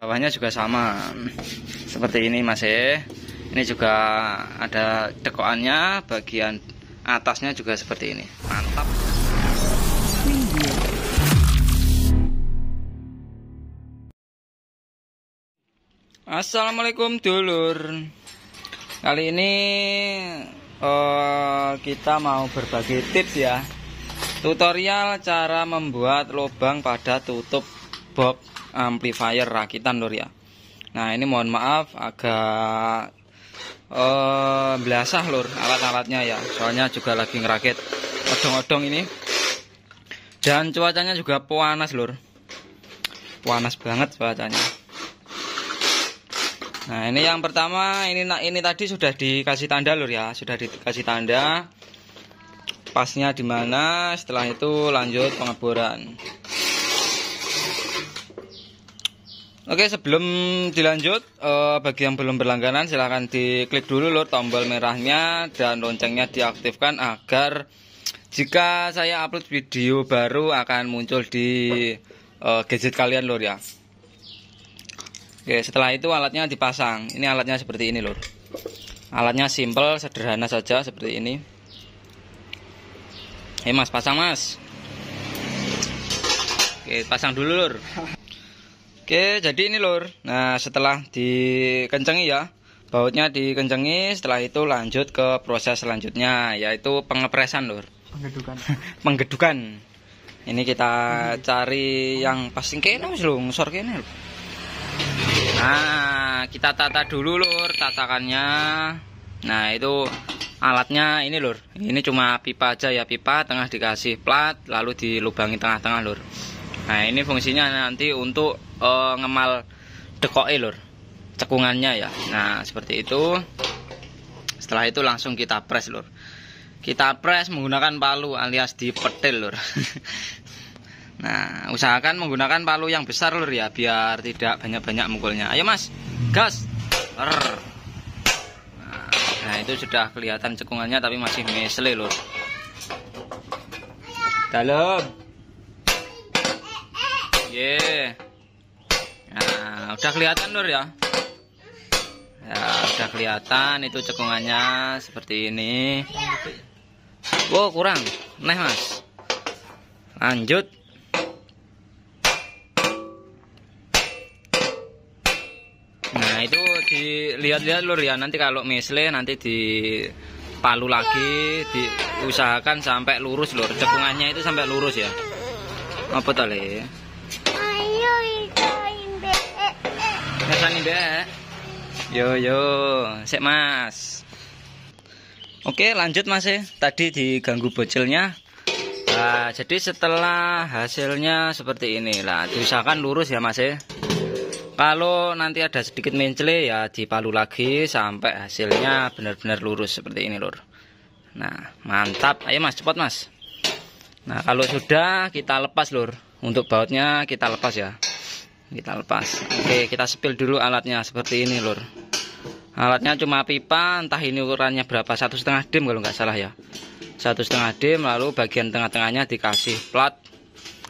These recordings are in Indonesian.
bawahnya juga sama seperti ini mas e. ini juga ada dekoannya bagian atasnya juga seperti ini mantap Assalamualaikum dulur kali ini uh, kita mau berbagi tips ya tutorial cara membuat lubang pada tutup box amplifier rakitan lur ya nah ini mohon maaf agak uh, belasah lur alat-alatnya ya soalnya juga lagi ngerakit odong-odong ini dan cuacanya juga panas lur panas banget cuacanya nah ini yang pertama ini ini tadi sudah dikasih tanda lur ya sudah dikasih tanda pasnya di mana setelah itu lanjut pengeboran Oke sebelum dilanjut eh, bagi yang belum berlangganan silahkan diklik dulu loh tombol merahnya dan loncengnya diaktifkan agar jika saya upload video baru akan muncul di eh, gadget kalian lor ya Oke setelah itu alatnya dipasang ini alatnya seperti ini lor alatnya simple sederhana saja seperti ini Eh mas pasang mas Oke pasang dulu lor Oke, jadi ini lur. Nah, setelah dikencengi ya, bautnya dikencengi, setelah itu lanjut ke proses selanjutnya yaitu pengepresan lur. Penggedukan. Penggedukan. Ini kita ini. cari yang pasti kene wis lho, ngesor kene lho. Nah, kita tata dulu lur tatakannya. Nah, itu alatnya ini lur. Ini cuma pipa aja ya, pipa tengah dikasih plat lalu dilubangi tengah-tengah lur. Nah, ini fungsinya nanti untuk uh, ngemal dekok lur. Cekungannya ya. Nah, seperti itu. Setelah itu langsung kita press lur. Kita press menggunakan palu alias di dipetil lur. nah, usahakan menggunakan palu yang besar lur ya biar tidak banyak-banyak mukulnya. Ayo Mas, gas. Rrr. nah, itu sudah kelihatan cekungannya tapi masih mesle lur. Dalam. Ye. Iya. Nah, udah kelihatan Nur ya. Ya, udah kelihatan itu cekungannya seperti ini. Wow, kurang. Nah, Mas. Lanjut. Nah, itu dilihat-lihat Lur ya. Nanti kalau misle nanti di palu lagi diusahakan sampai lurus Lur. Cekungannya itu sampai lurus ya. Apa tali? Pesan ndak? Yo yo, sik Mas. Oke, lanjut Mas ya. Tadi diganggu bocilnya. Nah, jadi setelah hasilnya seperti ini lah, diusahakan lurus ya Mas ya. Kalau nanti ada sedikit mencele ya dipalu lagi sampai hasilnya benar-benar lurus seperti ini, Lur. Nah, mantap. Ayo Mas, cepat Mas. Nah, kalau sudah kita lepas, Lur. Untuk bautnya kita lepas ya kita lepas oke kita spill dulu alatnya seperti ini lur alatnya cuma pipa entah ini ukurannya berapa satu setengah dim kalau nggak salah ya satu setengah dim lalu bagian tengah-tengahnya dikasih plat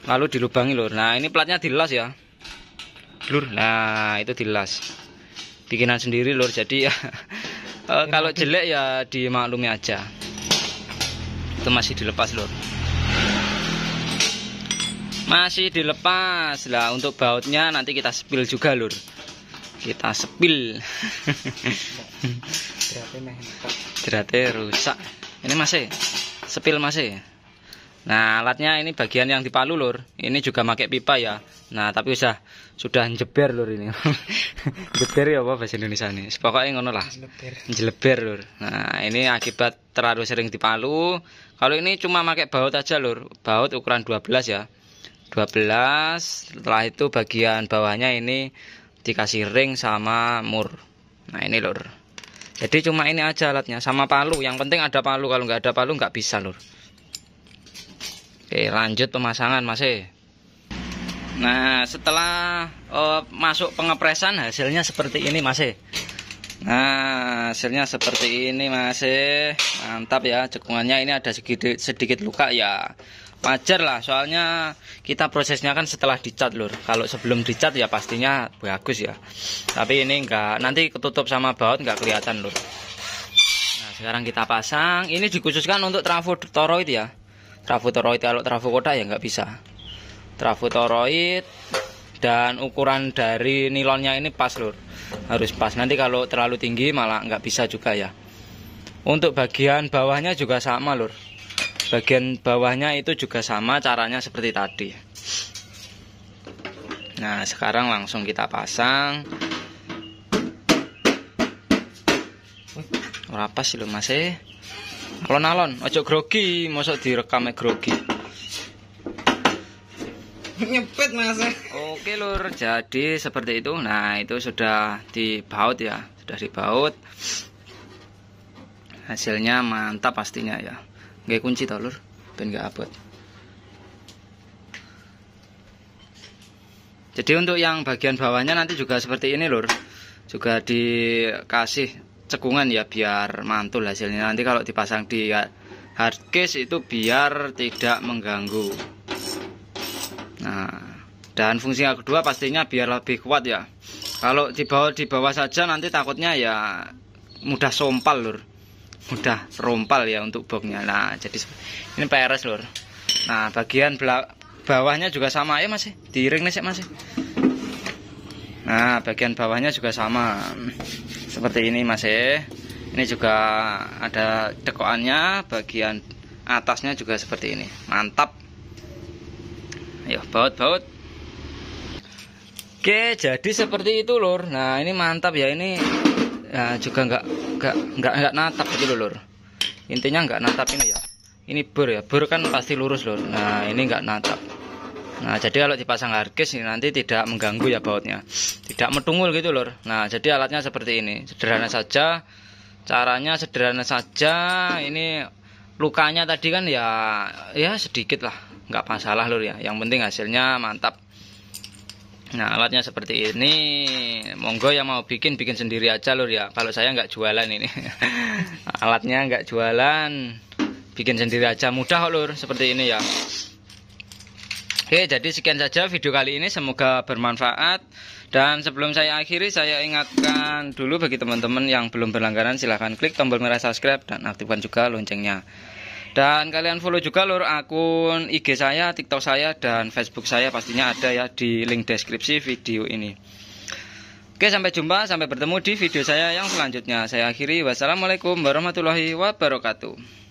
lalu dilubangi lur nah ini platnya dilas ya lur nah itu dilas bikinan sendiri lur jadi ya eh, kalau jelek ya dimaklumi aja itu masih dilepas lur masih dilepas lah untuk bautnya nanti kita spill juga lur kita spill derate rusak ini masih spill masih nah alatnya ini bagian yang dipalu lur ini juga pakai pipa ya nah tapi usah, sudah jeber lur ini jeber ya apa bahasa Indonesia ini pokoknya ngono lah jeleber lur nah ini akibat terlalu sering dipalu kalau ini cuma pakai baut aja lur baut ukuran 12 ya 12 setelah itu bagian bawahnya ini dikasih ring sama mur nah ini lur jadi cuma ini aja alatnya sama palu yang penting ada palu kalau nggak ada palu nggak bisa lur oke lanjut pemasangan masih e. nah setelah uh, masuk pengepresan hasilnya seperti ini masih e. Nah, hasilnya seperti ini masih e. mantap ya. Cekungannya ini ada sedikit sedikit luka ya wajar lah soalnya kita prosesnya kan setelah dicat lur kalau sebelum dicat ya pastinya bagus ya tapi ini enggak nanti ketutup sama baut enggak kelihatan lur nah sekarang kita pasang ini dikhususkan untuk trafo toroid ya trafo toroid kalau trafo kota ya enggak bisa trafo toroid dan ukuran dari nilonnya ini pas lur harus pas nanti kalau terlalu tinggi malah enggak bisa juga ya untuk bagian bawahnya juga sama lur bagian bawahnya itu juga sama caranya seperti tadi nah sekarang langsung kita pasang rapas sih lo masih eh. alon-alon ojo grogi masuk direkam grogi nyepet mas eh. oke lur jadi seperti itu nah itu sudah dibaut ya sudah dibaut hasilnya mantap pastinya ya gaya kunci tau lur, ben gak abot. Jadi untuk yang bagian bawahnya nanti juga seperti ini lur. Juga dikasih cekungan ya biar mantul hasilnya. Nanti kalau dipasang di hardcase itu biar tidak mengganggu. Nah, dan fungsi yang kedua pastinya biar lebih kuat ya. Kalau dibawa di bawah saja nanti takutnya ya mudah sompal lur mudah rompal ya untuk boxnya nah jadi ini peres lor nah bagian belak bawahnya juga sama ya masih ya? di ring nih masih ya? nah bagian bawahnya juga sama seperti ini masih ya. ini juga ada dekoannya bagian atasnya juga seperti ini mantap ayo baut baut oke jadi seperti itu lor nah ini mantap ya ini ya, juga nggak nggak nggak nggak natap gitu lur intinya nggak natap ini ya ini bur ya bur kan pasti lurus lur nah ini nggak natap nah jadi kalau dipasang harkis ini nanti tidak mengganggu ya bautnya tidak metungul gitu lur nah jadi alatnya seperti ini sederhana saja caranya sederhana saja ini lukanya tadi kan ya ya sedikit lah nggak masalah lur ya yang penting hasilnya mantap Nah alatnya seperti ini Monggo yang mau bikin bikin sendiri aja lur ya Kalau saya nggak jualan ini Alatnya nggak jualan Bikin sendiri aja mudah lur Seperti ini ya Oke jadi sekian saja video kali ini Semoga bermanfaat Dan sebelum saya akhiri saya ingatkan dulu Bagi teman-teman yang belum berlangganan Silahkan klik tombol merah subscribe Dan aktifkan juga loncengnya dan kalian follow juga lur akun IG saya, TikTok saya, dan Facebook saya pastinya ada ya di link deskripsi video ini. Oke sampai jumpa, sampai bertemu di video saya yang selanjutnya. Saya akhiri, wassalamualaikum warahmatullahi wabarakatuh.